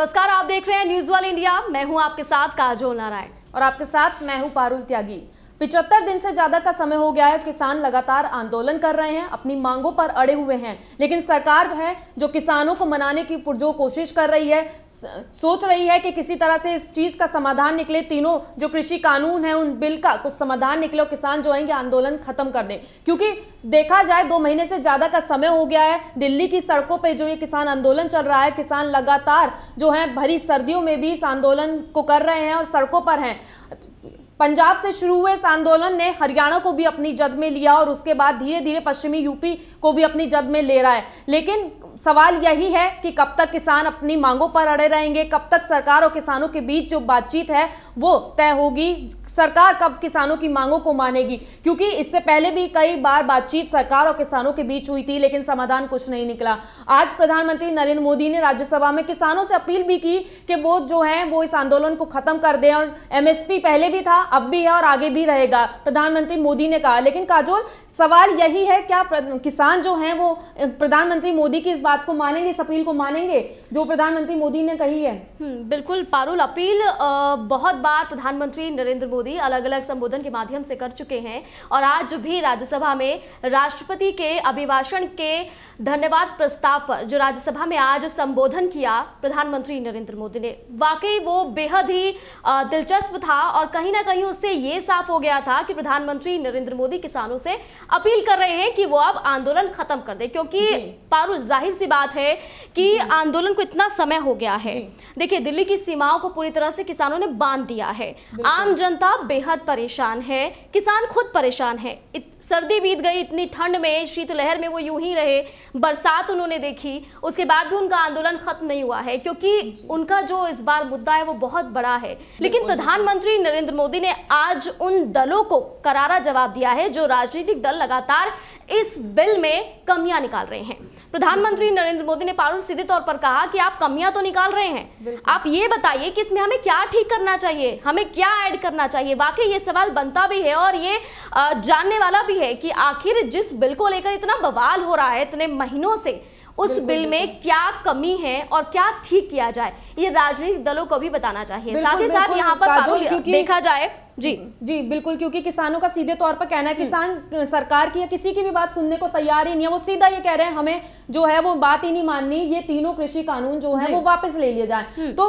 नमस्कार आप देख रहे हैं न्यूज वाल इंडिया मैं हूं आपके साथ काजोल नारायण और आपके साथ मैं हूं पारुल त्यागी पिचहत्तर दिन से ज्यादा का समय हो गया है किसान लगातार आंदोलन कर रहे हैं अपनी मांगों पर अड़े हुए हैं लेकिन सरकार जो है जो किसानों को मनाने की जो कोशिश कर रही है सोच रही है कि किसी तरह से इस चीज का समाधान निकले तीनों जो कृषि कानून है उन बिल का कुछ समाधान निकले और किसान जो है आंदोलन खत्म कर दें क्योंकि देखा जाए दो महीने से ज्यादा का समय हो गया है दिल्ली की सड़कों पर जो ये किसान आंदोलन चल रहा है किसान लगातार जो है भरी सर्दियों में भी इस आंदोलन को कर रहे हैं और सड़कों पर हैं पंजाब से शुरू हुए इस आंदोलन ने हरियाणा को भी अपनी जद में लिया और उसके बाद धीरे धीरे पश्चिमी यूपी को भी अपनी जद में ले रहा है लेकिन सवाल यही है कि कब तक किसान अपनी मांगों पर अड़े रहेंगे कब तक सरकार और किसानों के बीच जो बातचीत है वो तय होगी सरकार कब किसानों की मांगों को मानेगी क्योंकि इससे पहले भी कई बार बातचीत सरकार और किसानों के बीच हुई थी लेकिन समाधान कुछ नहीं निकला आज प्रधानमंत्री नरेंद्र मोदी ने राज्यसभा में किसानों से अपील भी की कि वो जो है वो इस आंदोलन को खत्म कर दें और एमएसपी पहले भी था अब भी है और आगे भी रहेगा प्रधानमंत्री मोदी ने कहा लेकिन काजोल सवाल यही है क्या किसान जो हैं वो प्रधानमंत्री मोदी की इस बात को मानेंगे इस अपील को मानेंगे जो प्रधानमंत्री मोदी ने कही है हम्म, बिल्कुल पारुल अपील बहुत बार प्रधानमंत्री नरेंद्र मोदी अलग अलग संबोधन के माध्यम से कर चुके हैं और आज भी राज्यसभा में राष्ट्रपति के अभिभाषण के धन्यवाद प्रस्ताव पर जो राज्यसभा में आज संबोधन किया प्रधानमंत्री नरेंद्र मोदी ने वाकई वो बेहद ही दिलचस्प था और कहीं ना कहीं उससे ये साफ हो गया था कि प्रधानमंत्री नरेंद्र मोदी किसानों से अपील कर रहे हैं कि वो अब आंदोलन खत्म कर दे क्योंकि पारुल जाहिर सी बात है कि आंदोलन को इतना समय हो गया है देखिए दिल्ली की सीमाओं को पूरी तरह से किसानों ने बांध दिया है आम जनता बेहद परेशान है किसान खुद परेशान है सर्दी बीत गई इतनी ठंड में शीतलहर में वो यूं ही रहे बरसात उन्होंने देखी उसके बाद भी उनका आंदोलन खत्म नहीं हुआ है क्योंकि उनका जो इस बार मुद्दा है वो बहुत बड़ा है लेकिन प्रधानमंत्री नरेंद्र मोदी ने आज उन दलों को करारा जवाब दिया है जो राजनीतिक दल लगातार इस बिल में कमियां निकाल रहे हैं प्रधानमंत्री नरेंद्र मोदी ने पारुल सीधे तौर पर कहा कि आप कमियां तो निकाल रहे हैं आप ये बताइए कि इसमें हमें क्या ठीक करना चाहिए हमें क्या ऐड करना चाहिए वाकई ये सवाल बनता भी है और ये जानने वाला भी है कि आखिर जिस बिल को लेकर इतना बवाल हो रहा है इतने महीनों से उस बिल में क्या कमी है और क्या ठीक किया जाए ये राजनीतिक दलों को भी बताना चाहिए साथ ही साथ यहाँ पर देखा जाए जी जी बिल्कुल क्योंकि किसानों का सीधे तौर पर कहना है हम्म। किसान सरकार की या किसी की भी बात सुनने को तैयार ही नहीं है वो सीधा ये कह रहे हैं हमें जो है वो बात ही नहीं माननी ये तीनों कृषि कानून जो है वो वापस ले लिए जाए हम्म। तो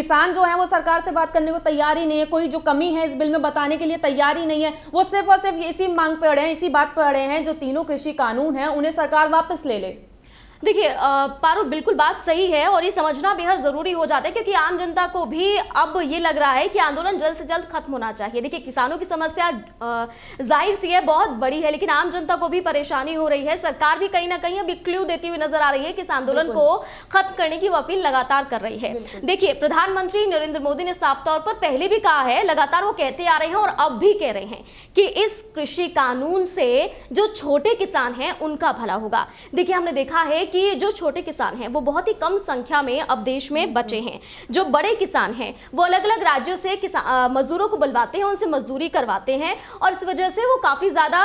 किसान जो है वो सरकार से बात करने को तैयार ही नहीं है कोई जो कमी है इस बिल में बताने के लिए तैयार ही नहीं है वो सिर्फ और सिर्फ इसी मांग पे अड़े हैं इसी बात पर अड़े हैं जो तीनों कृषि कानून है उन्हें सरकार वापस ले ले देखिए पारो बिल्कुल बात सही है और ये समझना बेहद ज़रूरी हो जाता है क्योंकि आम जनता को भी अब ये लग रहा है कि आंदोलन जल्द से जल्द खत्म होना चाहिए देखिए किसानों की समस्या जाहिर सी है बहुत बड़ी है लेकिन आम जनता को भी परेशानी हो रही है सरकार भी कहीं ना कहीं अभी क्ल्यू देती हुई नजर आ रही है कि इस आंदोलन को खत्म करने की अपील लगातार कर रही है देखिए प्रधानमंत्री नरेंद्र मोदी ने साफ तौर पर पहले भी कहा है लगातार वो कहते आ रहे हैं और अब भी कह रहे हैं कि इस कृषि कानून से जो छोटे किसान हैं उनका भला होगा देखिए हमने देखा है कि जो छोटे किसान हैं वो बहुत ही कम संख्या में अब देश में बचे हैं जो बड़े किसान हैं वो अलग अलग राज्यों से किसान मजदूरों को बुलवाते हैं उनसे मजदूरी करवाते हैं और इस वजह से वो काफ़ी ज़्यादा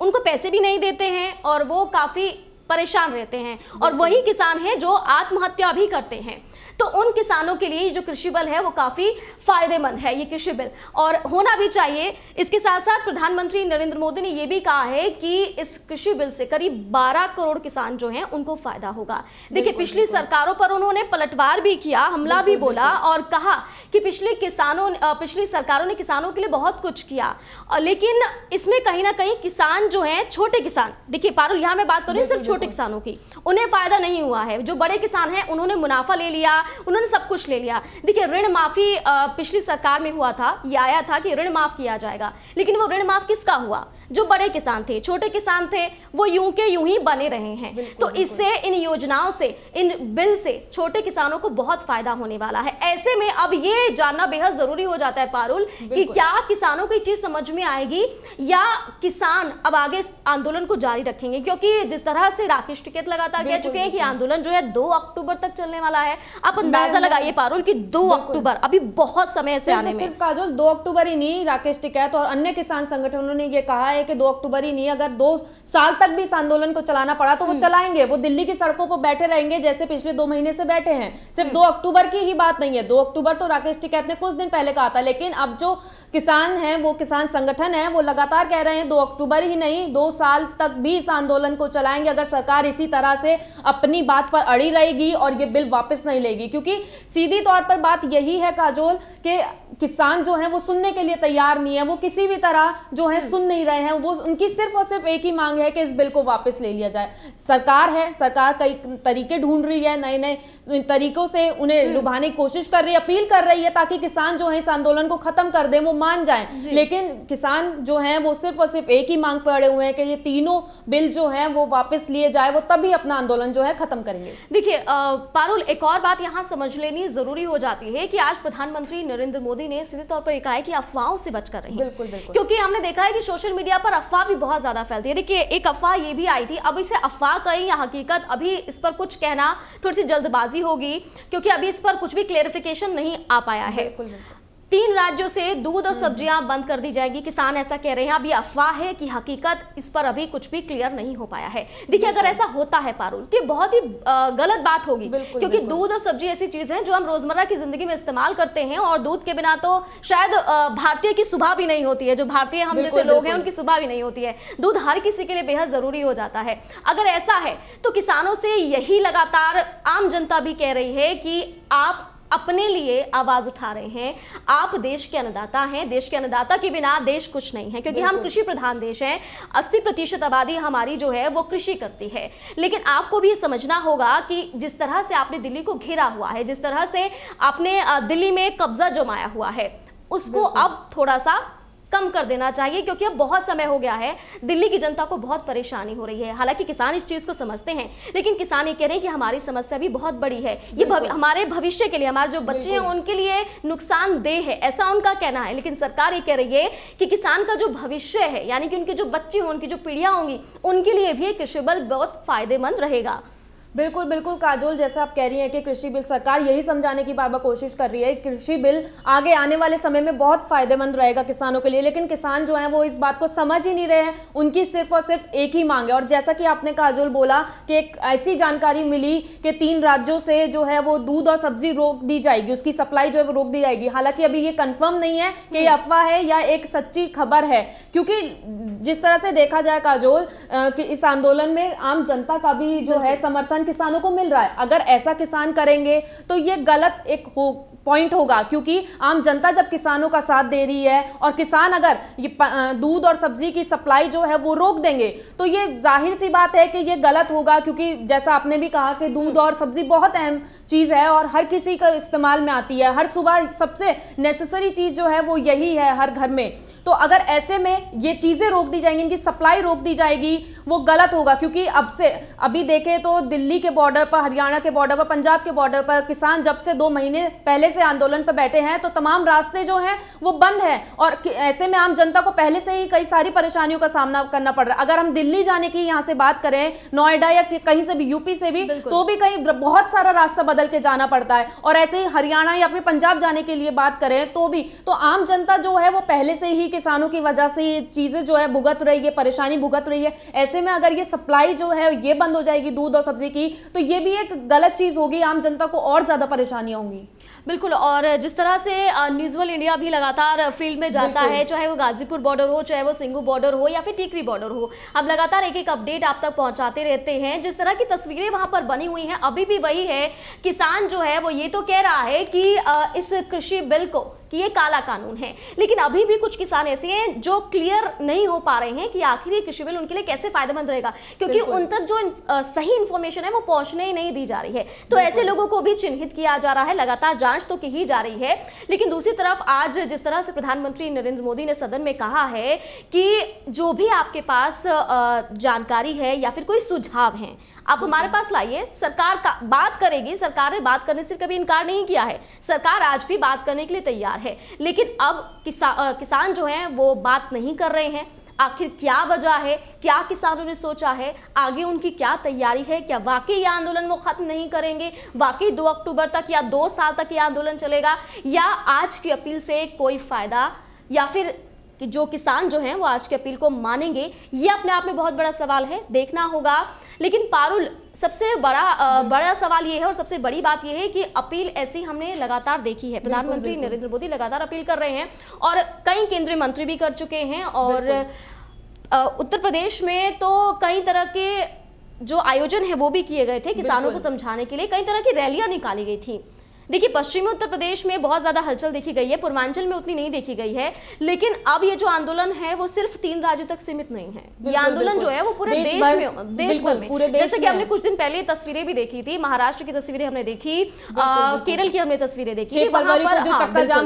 उनको पैसे भी नहीं देते हैं और वो काफ़ी परेशान रहते हैं और वही किसान हैं जो आत्महत्या भी करते हैं तो उन किसानों के लिए जो कृषि बल है वो काफ़ी फायदेमंद है ये कृषि बिल और होना भी चाहिए इसके साथ साथ प्रधानमंत्री नरेंद्र मोदी ने यह भी कहा है कि इस कृषि बिल से करीब 12 करोड़ किसान जो हैं उनको फायदा होगा देखिए पिछली सरकारों पर उन्होंने पलटवार भी किया हमला भी बोला और कहा कि पिछले किसानों पिछली सरकारों ने किसानों के लिए बहुत कुछ किया लेकिन इसमें कहीं ना कहीं किसान जो है छोटे किसान देखिए पारुल यहां मैं बात करूँ सिर्फ छोटे किसानों की उन्हें फायदा नहीं हुआ है जो बड़े किसान हैं उन्होंने मुनाफा ले लिया उन्होंने सब कुछ ले लिया देखिए ऋण माफ़ी पिछली सरकार में हुआ था ये आया था कि ऋण माफ़ किया जाएगा लेकिन वो ऋण माफ़ किसका हुआ जो बड़े किसान थे छोटे किसान थे वो यूं के यूं ही बने रहे हैं तो इससे इन योजनाओं से इन बिल से छोटे किसानों को बहुत फायदा होने वाला है ऐसे में अब ये जानना बेहद जरूरी हो जाता है पारुल कि क्या किसानों की चीज समझ में आएगी या किसान अब आगे इस आंदोलन को जारी रखेंगे क्योंकि जिस तरह से राकेश टिकेत लगातार कह चुके हैं कि आंदोलन जो है दो अक्टूबर तक चलने वाला है अब अंदाजा लगाइए पारुल की दो अक्टूबर अभी बहुत समय से आने में काजल दो अक्टूबर ही नहीं राकेश टिकैत और अन्य किसान संगठनों ने यह कहा है कि दो अक्टूबर ही नहीं अगर दो साल तक भी इस आंदोलन को चलाना पड़ा तो वो हम्म। चलाएंगे वो दिल्ली की सड़कों पर बैठे रहेंगे जैसे पिछले दो महीने से बैठे हैं सिर्फ दो अक्टूबर की ही बात नहीं है दो अक्टूबर तो राकेश टिकैत ने कुछ दिन पहले कहा था लेकिन अब जो किसान है वो किसान संगठन है वो लगातार कह रहे हैं दो अक्टूबर ही नहीं दो साल तक भी इस आंदोलन को चलाएंगे अगर सरकार इसी तरह से अपनी बात पर अड़ी रहेगी और ये बिल वापस नहीं लेगी क्योंकि सीधी तौर पर बात यही है काजोल कि किसान जो है वो सुनने के लिए तैयार नहीं है वो किसी भी तरह जो है सुन नहीं रहे हैं वो उनकी सिर्फ और सिर्फ एक ही मांग है कि इस बिल को वापस ले लिया जाए सरकार है सरकार कई तरीके ढूंढ रही है नए नए तरीकों से उन्हें हम्म। लुभाने की कोशिश कर रही है अपील कर रही है ताकि किसान जो है इस आंदोलन को खत्म कर दे वो मान जाए लेकिन किसान जो है वो सिर्फ और सिर्फ एक ही मांग अड़े हुए हैं कि ये तीनों बिल जो है वो वापस लिए जाए वो तभी अपना आंदोलन जो है खत्म करेंगे देखिए पारुल एक और बात यहाँ समझ लेनी जरूरी हो जाती है कि आज प्रधानमंत्री नरेंद्र मोदी ने सीधे तौर पर कहा है कि अफवाहों से बचकर रही बिल्कुल बिल्कुल क्योंकि हमने देखा है कि सोशल मीडिया पर अफवाह भी बहुत ज्यादा फैलती है देखिए एक अफवाह ये भी आई थी अब इसे अफवाह कहीं या हकीकत अभी इस पर कुछ कहना थोड़ी सी जल्दबाजी होगी क्योंकि अभी इस पर कुछ भी क्लेरिफिकेशन नहीं आ पाया है तीन राज्यों से दूध और हम्म। सब्जियां बंद कर दी जाएगी किसान ऐसा कह रहे हैं अब ये अफवाह है कि हकीकत इस पर अभी कुछ भी क्लियर नहीं हो पाया है देखिए अगर ऐसा होता है पारुल तो बहुत ही गलत बात होगी क्योंकि दूध और सब्जी ऐसी चीज है जो हम रोजमर्रा की जिंदगी में इस्तेमाल करते हैं और दूध के बिना तो शायद भारतीय की सुबह भी नहीं होती है जो भारतीय हम जैसे लोग हैं उनकी सुबह भी नहीं होती है दूध हर किसी के लिए बेहद जरूरी हो जाता है अगर ऐसा है तो किसानों से यही लगातार आम जनता भी कह रही है कि आप अपने लिए आवाज उठा रहे हैं आप देश के अन्नदाता हैं देश के अन्नदाता के बिना देश कुछ नहीं है क्योंकि हम कृषि प्रधान देश हैं अस्सी प्रतिशत आबादी हमारी जो है वो कृषि करती है लेकिन आपको भी समझना होगा कि जिस तरह से आपने दिल्ली को घेरा हुआ है जिस तरह से आपने दिल्ली में कब्जा जमाया हुआ है उसको अब थोड़ा सा कम कर देना चाहिए क्योंकि अब बहुत समय हो गया है दिल्ली की जनता को बहुत परेशानी हो रही है हालांकि किसान इस चीज़ को समझते हैं लेकिन किसान ये कह रहे हैं कि हमारी समस्या भी बहुत बड़ी है ये भव, हमारे भविष्य के लिए हमारे जो बच्चे हैं उनके लिए नुकसानदेह है ऐसा उनका कहना है लेकिन सरकार ये कह रही है कि किसान का जो भविष्य है यानी कि उनके जो बच्चे हों उनकी जो पीढ़ियाँ होंगी उनके लिए भी कृषि बल बहुत फायदेमंद रहेगा बिल्कुल बिल्कुल काजोल जैसा आप कह रही हैं कि कृषि बिल सरकार यही समझाने की बार बार कोशिश कर रही है कृषि बिल आगे आने वाले समय में बहुत फायदेमंद रहेगा किसानों के लिए लेकिन किसान जो है वो इस बात को समझ ही नहीं रहे हैं उनकी सिर्फ और सिर्फ एक ही मांग है और जैसा कि आपने काजोल बोला कि एक ऐसी जानकारी मिली कि तीन राज्यों से जो है वो दूध और सब्जी रोक दी जाएगी उसकी सप्लाई जो है वो रोक दी जाएगी हालांकि अभी ये कन्फर्म नहीं है कि ये हम्म। अफवाह है या एक सच्ची खबर है क्योंकि जिस तरह से देखा जाए काजोल कि इस आंदोलन में आम जनता का भी जो है समर्थन भुगतान किसानों को मिल रहा है अगर ऐसा किसान करेंगे तो ये गलत एक हो पॉइंट होगा क्योंकि आम जनता जब किसानों का साथ दे रही है और किसान अगर ये दूध और सब्जी की सप्लाई जो है वो रोक देंगे तो ये जाहिर सी बात है कि ये गलत होगा क्योंकि जैसा आपने भी कहा कि दूध और सब्जी बहुत अहम चीज़ है और हर किसी का इस्तेमाल में आती है हर सुबह सबसे नेसेसरी चीज़ जो है वो यही है हर घर में तो अगर ऐसे में ये चीज़ें रोक दी जाएंगी इनकी सप्लाई रोक दी जाएगी वो गलत होगा क्योंकि अब से अभी देखें तो दिल्ली के बॉर्डर पर हरियाणा के बॉर्डर पर पंजाब के बॉर्डर पर किसान जब से दो महीने पहले से आंदोलन पर बैठे हैं तो तमाम रास्ते जो हैं वो बंद हैं और ऐसे में आम जनता को पहले से ही कई सारी परेशानियों का सामना करना पड़ रहा है अगर हम दिल्ली जाने की यहाँ से बात करें नोएडा या कहीं से भी यूपी से भी तो भी कहीं बहुत सारा रास्ता बदल के जाना पड़ता है और ऐसे ही हरियाणा या फिर पंजाब जाने के लिए बात करें तो भी तो आम जनता जो है वो पहले से ही किसानों की वजह से ये चीज़ें जो है भुगत रही है परेशानी भुगत रही है ऐसे में अगर ये सप्लाई जो है ये बंद हो जाएगी दूध और सब्जी की तो ये भी एक गलत चीज़ होगी आम जनता को और ज़्यादा परेशानियां होंगी बिल्कुल और जिस तरह से न्यूजल इंडिया भी लगातार फील्ड में जाता है चाहे वो गाजीपुर बॉर्डर हो चाहे वो सिंगू बॉर्डर हो या फिर टीकरी बॉर्डर हो अब लगातार एक एक अपडेट आप तक पहुंचाते रहते हैं जिस तरह की तस्वीरें वहां पर बनी हुई हैं अभी भी वही है किसान जो है वो ये तो कह रहा है कि इस कृषि बिल को कि ये काला कानून है लेकिन अभी भी कुछ किसान ऐसे हैं जो क्लियर नहीं हो पा रहे हैं कि आखिर ये कृषि बिल उनके लिए कैसे फायदेमंद रहेगा क्योंकि उन तक जो सही इन्फॉर्मेशन है वो पहुंचने ही नहीं दी जा रही है तो ऐसे लोगों को भी चिन्हित किया जा रहा है लगातार जांच तो की ही जा रही है लेकिन दूसरी तरफ आज जिस तरह से प्रधानमंत्री नरेंद्र मोदी ने सदन में कहा है कि जो भी आपके पास जानकारी है या फिर कोई सुझाव है आप हमारे पास लाइए सरकार का बात करेगी सरकार ने बात करने से कभी इनकार नहीं किया है सरकार आज भी बात करने के लिए तैयार है लेकिन अब किसा, आ, किसान जो हैं वो बात नहीं कर रहे हैं आखिर क्या वजह है क्या किसानों ने सोचा है आगे उनकी क्या तैयारी है क्या वाकई यह आंदोलन वो खत्म नहीं करेंगे वाकई दो अक्टूबर तक या दो साल तक यह आंदोलन चलेगा या आज की अपील से कोई फायदा या फिर कि जो किसान जो हैं वो आज की अपील को मानेंगे ये अपने आप में बहुत बड़ा सवाल है देखना होगा लेकिन पारुल सबसे बड़ा बड़ा सवाल ये है और सबसे बड़ी बात ये है कि अपील ऐसी हमने लगातार देखी है प्रधानमंत्री नरेंद्र मोदी लगातार अपील कर रहे हैं और कई केंद्रीय मंत्री भी कर चुके हैं और उत्तर प्रदेश में तो कई तरह के जो आयोजन है वो भी किए गए थे किसानों को समझाने के लिए कई तरह की रैलियां निकाली गई थी देखिए पश्चिमी उत्तर प्रदेश में बहुत ज़्यादा हलचल देखी गई है पूर्वांचल में उतनी नहीं देखी गई है लेकिन अब ये जो आंदोलन है वो सिर्फ तीन राज्यों तक सीमित नहीं है ये आंदोलन जो है वो पूरे देश, में देश भर में जैसे कि हमने कुछ दिन पहले तस्वीरें भी देखी थी महाराष्ट्र की तस्वीरें हमने देखी केरल की हमने तस्वीरें देखी हाँ,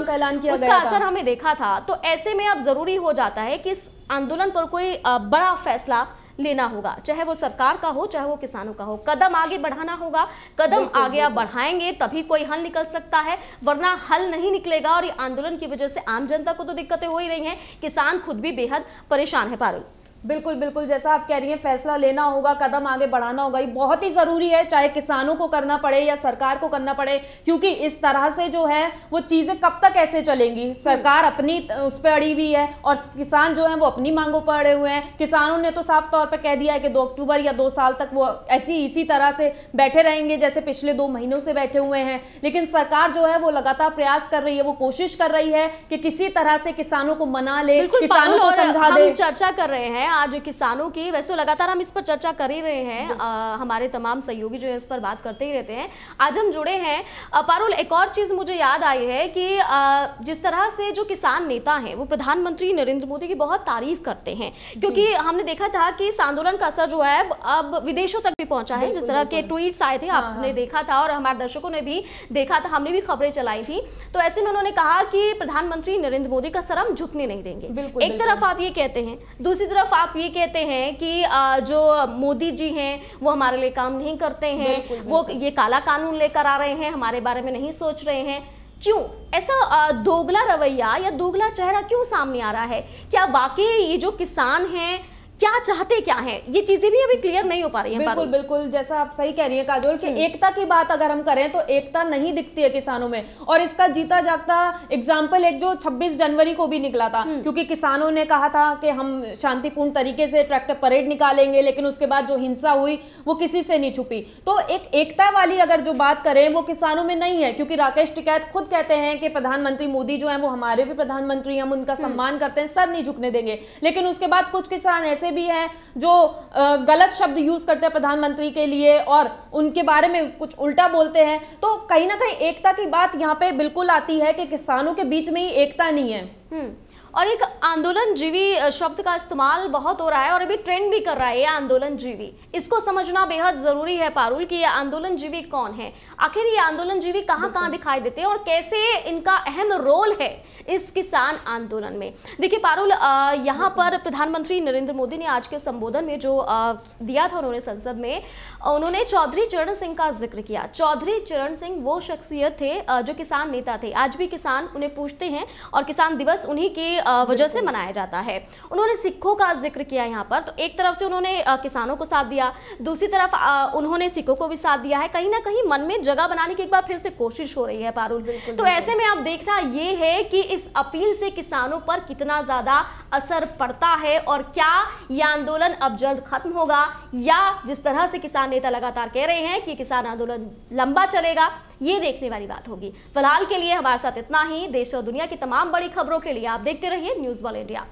उसका असर हमें देखा था तो ऐसे में अब जरूरी हो जाता है कि इस आंदोलन पर कोई बड़ा फैसला लेना होगा चाहे वो सरकार का हो चाहे वो किसानों का हो कदम आगे बढ़ाना होगा कदम आगे आप बढ़ाएंगे तभी कोई हल निकल सकता है वरना हल नहीं निकलेगा और ये आंदोलन की वजह से आम जनता को तो दिक्कतें हो ही रही हैं किसान खुद भी बेहद परेशान है पारुल बिल्कुल बिल्कुल जैसा आप कह रही हैं फैसला लेना होगा कदम आगे बढ़ाना होगा ये बहुत ही ज़रूरी है चाहे किसानों को करना पड़े या सरकार को करना पड़े क्योंकि इस तरह से जो है वो चीज़ें कब तक ऐसे चलेंगी सरकार हम्म। अपनी उस पर अड़ी हुई है और किसान जो है वो अपनी मांगों पर अड़े हुए हैं किसानों ने तो साफ तौर पर कह दिया है कि दो अक्टूबर या दो साल तक वो ऐसी इसी तरह से बैठे रहेंगे जैसे पिछले दो महीनों से बैठे हुए हैं लेकिन सरकार जो है वो लगातार प्रयास कर रही है वो कोशिश कर रही है कि किसी तरह से किसानों को मना ले किसानों को समझा दे चर्चा कर रहे हैं आज किसानों की वैसे तो लगातार हम इस पर चर्चा कर ही रहे हैं आ, हमारे तमाम सहयोगी जो है इस पर बात करते ही रहते हैं आज हम जुड़े हैं पारुल एक और चीज़ मुझे याद आई है कि आ, जिस तरह से जो किसान नेता हैं वो प्रधानमंत्री नरेंद्र मोदी की बहुत तारीफ करते हैं क्योंकि हमने देखा था कि इस आंदोलन का असर जो है अब विदेशों तक भी पहुंचा है जिस तरह के ट्वीट आए थे हाँ, आपने हाँ। देखा था और हमारे दर्शकों ने भी देखा था हमने भी खबरें चलाई थी तो ऐसे में उन्होंने कहा कि प्रधानमंत्री नरेंद्र मोदी का सर हम झुकने नहीं देंगे एक तरफ आप ये कहते हैं दूसरी तरफ आप आप ये कहते हैं कि जो मोदी जी हैं वो हमारे लिए काम नहीं करते हैं वो ये काला कानून लेकर आ रहे हैं हमारे बारे में नहीं सोच रहे हैं क्यों ऐसा दोगला रवैया या दोगला चेहरा क्यों सामने आ रहा है क्या वाकई ये जो किसान हैं क्या चाहते क्या है ये चीजें भी अभी क्लियर नहीं हो पा रही है बिल्कुल बिल्कुल जैसा आप सही कह रही है काजोल कि हम्म। एकता की बात अगर हम करें तो एकता नहीं दिखती है किसानों में और इसका जीता जागता एग्जाम्पल एक जो 26 जनवरी को भी निकला था हम्म। क्योंकि किसानों ने कहा था कि हम शांतिपूर्ण तरीके से ट्रैक्टर परेड निकालेंगे लेकिन उसके बाद जो हिंसा हुई वो किसी से नहीं छुपी तो एक एकता वाली अगर जो बात करें वो किसानों में नहीं है क्योंकि राकेश टिकैत खुद कहते हैं कि प्रधानमंत्री मोदी जो है वो हमारे भी प्रधानमंत्री हम उनका हम्म। सम्मान करते हैं सर नहीं झुकने देंगे लेकिन उसके बाद कुछ किसान ऐसे ऐसे भी हैं जो गलत शब्द यूज करते हैं प्रधानमंत्री के लिए और उनके बारे में कुछ उल्टा बोलते हैं तो कहीं ना कहीं एकता की बात यहाँ पे बिल्कुल आती है कि किसानों के बीच में ही एकता नहीं है हम्म। और एक आंदोलन जीवी शब्द का इस्तेमाल बहुत हो रहा है और अभी ट्रेंड भी कर रहा है ये आंदोलन जीवी इसको समझना बेहद ज़रूरी है पारुल कि ये आंदोलन जीवी कौन है आखिर ये आंदोलन जीवी कहाँ कहाँ दिखाई देते हैं और कैसे इनका अहम रोल है इस किसान आंदोलन में देखिए पारुल यहाँ पर प्रधानमंत्री नरेंद्र मोदी ने आज के संबोधन में जो दिया था उन्होंने संसद में उन्होंने चौधरी चरण सिंह का जिक्र किया चौधरी चरण सिंह वो शख्सियत थे जो किसान नेता थे आज भी किसान उन्हें पूछते हैं और किसान दिवस उन्हीं के वजह से मनाया जाता है उन्होंने सिखों का जिक्र किया यहाँ पर तो एक तरफ से उन्होंने किसानों को साथ दिया दूसरी तरफ उन्होंने सिखों को भी साथ दिया है कहीं ना कहीं मन में जगह बनाने की एक बार फिर से कोशिश हो रही है पारुल तो ऐसे में आप देखना ये है कि इस अपील से किसानों पर कितना ज़्यादा असर पड़ता है और क्या यह आंदोलन अब जल्द खत्म होगा या जिस तरह से किसान नेता लगातार कह रहे हैं कि किसान आंदोलन लंबा चलेगा ये देखने वाली बात होगी फिलहाल के लिए हमारे साथ इतना ही देश और दुनिया की तमाम बड़ी खबरों के लिए आप देखते रहिए न्यूज़ वॉल इंडिया